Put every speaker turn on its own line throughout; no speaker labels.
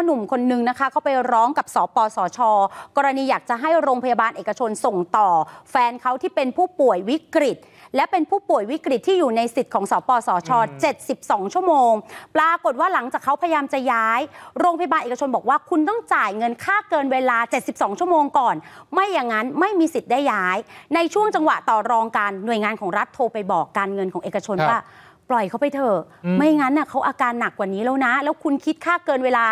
อหนุ่มคนนึงนะคะ เขาไปร้องกับสปสช กรณีอยากจะให้โรงพยาบาลเอกชนส่งต่อ แฟนเขาที่เป็นผู้ป่วยวิกฤต และเป็นผู้ป่วยวิกฤตที่อยู่ในสิทธิ์ของ สปสช 72 ชั่วโมง ปรากฏว่าหลังจากเขาพยายามจะย้าย โรงพยาบาลเอกชนบอกว่าคุณต้องจ่ายเงินค่าเกินเวลา 72 ชั่วโมงก่อน ไม่อย่างนั้นไม่มีสิทธิ์ได้ย้าย ในช่วงจังหวะต่อรองการหน่วยงานของรัฐโทรไปบอกการเงินของเอกชนว่าปล่อยเขาไปเถอะไม่งั้นน่ะเขาอาการหนักกว่านี้แล้วนะ แล้วคุณคิดค่าเกินเวลา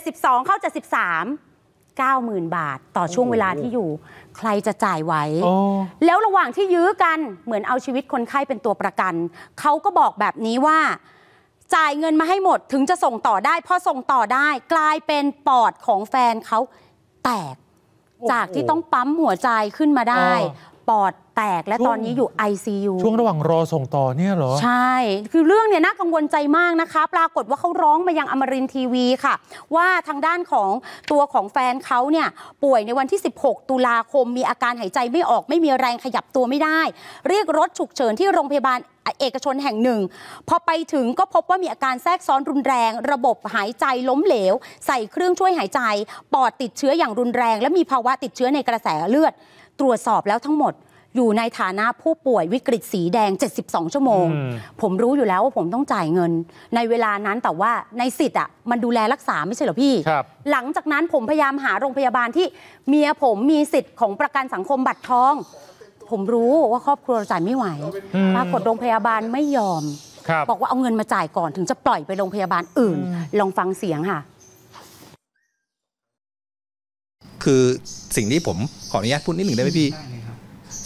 72 เข้า73 90,000 บาท ต่อช่วงเวลาที่อยู่ ใครจะจ่ายไว้ แล้วระหว่างที่ยื้อกันเหมือนเอาชีวิตคนไข้เป็นตัวประกัน เขาก็บอกแบบนี้ว่า จ่ายเงินมาให้หมด ถึงจะส่งต่อได้พอส่งต่อได้ กลายเป็นปอดของแฟนเขาแตก จากที่ต้องปั๊มหัวใจขึ้นมาได้ปอดแตก และตอนนี้อยู่ ICU ช่วงระหว่างรอส่งต่อเนี่ยเหรอ ใช่ คือเรื่องเนี่ยน่ากังวลใจมากนะคะ ปรากฏว่าเขาร้องมายังอมรินทีวีค่ะ ว่าทางด้านของตัวของแฟนเขาเนี่ยป่วยในวันที่ 16 ตุลาคม มีอาการหายใจไม่ออกไม่มีแรงขยับตัวไม่ได้ เรียกรถฉุกเฉินที่โรงพยาบาลเอกชนแห่งหนึ่ง พอไปถึงก็พบว่ามีอาการแทรกซ้อนรุนแรง ระบบหายใจล้มเหลวใส่เครื่องช่วยหายใจปอดติดเชื้ออย่างรุนแรง และมีภาวะติดเชื้อในกระแสเลือด ตรวจสอบแล้วทั้งหมดอยู่ในฐานะผู้ป่วยวิกฤตสีแดง 72 ชั่วโมง ผมรู้อยู่แล้วว่าผมต้องจ่ายเงิน ในเวลานั้น แต่ว่าในสิทธิ์อ่ะมันดูแลรักษาไม่ใช่เหรอพี่ หลังจากนั้นผมพยายามหาโรงพยาบาลที่เมียผมมีสิทธิ์ของประกันสังคมบัตรทอง ผมรู้ว่าครอบครัวจ่ายไม่ไหวปรากฏโรงพยาบาลไม่ยอมบบอกว่าเอาเงินมาจ่ายก่อนถึงจะปล่อยไปโรงพยาบาลอื่น ลองฟังเสียงค่ะ
คือสิ่งที่ผมขออนุญาตพูดนิดหนึ่งได้ไหมพี่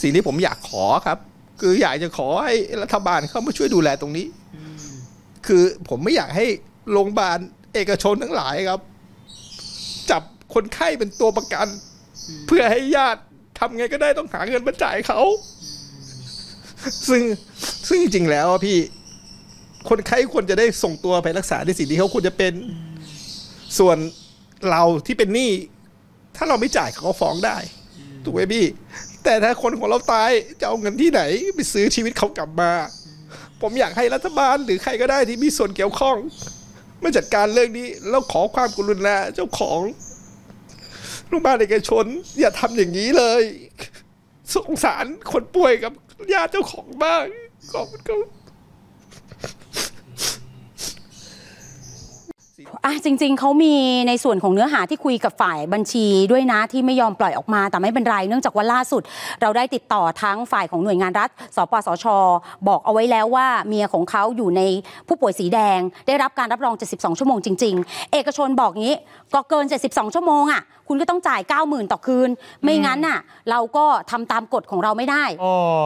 สิ่งที่ผมอยากขอครับ คืออยากจะขอให้รัฐบาลเข้ามาช่วยดูแลตรงนี้ คือผมไม่อยากให้โรงพยาบาลเอกชนทั้งหลายครับ จับคนไข้เป็นตัวประกัน เพื่อให้ญาติทำไงก็ได้ต้องหาเงินมาจ่ายเขาซึ่งซึ่งจริงแล้วพี่คนไข้ควรจะได้ส่งตัวไปรักษาในสิ่งที่เขาควรจะเป็นส่วนเราที่เป็นหนี้ถ้าเราไม่จ่ายเขาก็ฟ้องได้ถูกไหมพี่แต่ถ้าคนของเราตาย จะเอาเงินที่ไหน ไปซื้อชีวิตเขากลับมา ผมอยากให้รัฐบาลหรือใครก็ได้ที่มีส่วนเกี่ยวข้องมาจัดการเรื่องนี้แล้วขอความกรุณาเจ้าของโรงพยาบาลเอกชน อย่าทำอย่างนี้เลยสงสารคนป่วยกับญาติเจ้าของบ้าง ขอบคุณครับ
อ่ะจริงๆ เขามีในส่วนของเนื้อหาที่คุยกับฝ่ายบัญชีด้วยนะที่ไม่ยอมปล่อยออกมา แต่ไม่เป็นไร เนื่องจากว่าล่าสุด เราได้ติดต่อทั้งฝ่ายของหน่วยงานรัฐ สปสชบอกเอาไว้แล้วว่าเมียของเขาอยู่ในผู้ป่วยสีแดง ได้รับการรับรอง 72 ชั่วโมงจริงๆ เอกชนบอกงี้ก็เกิน 72 ชั่วโมงอ่ะคุณก็ต้องจ่าย 90,000 ต่อคืนไม่งั้นน่ะเราก็ทำตามกฎของเราไม่ได้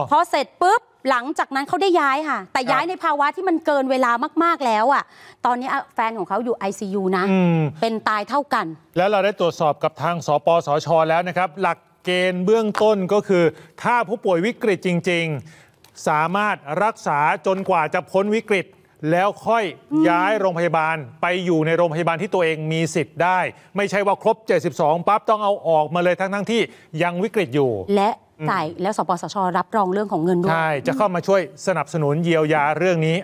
พอเสร็จปุ๊บหลังจากนั้นเขาได้ย้ายค่ะ แต่ย้ายในภาวะที่มันเกินเวลามากๆแล้วอ่ะ ตอนนี้แฟนของเขาอยู่ ICU นะเป็นตายเท่ากัน
แล้วเราได้ตรวจสอบกับทาง สปสชแล้วนะครับ หลักเกณฑ์เบื้องต้นก็คือ ถ้าผู้ป่วยวิกฤตจริง ๆ สามารถรักษาจนกว่าจะพ้นวิกฤต แล้วค่อยย้ายโรงพยาบาลไปอยู่ในโรงพยาบาลที่ตัวเองมีสิทธิ์ได้ ไม่ใช่ว่าครบ 72ปั๊บต้องเอาออกมาเลยทั้งทั้งที่ยังวิกฤตอยู่
และจ่ายแล้วสปสชรับรองเรื่องของเงินด้วย ใช่ จะเ
ข้ามาช่วยสนับสนุนเยียวยาเรื่องนี้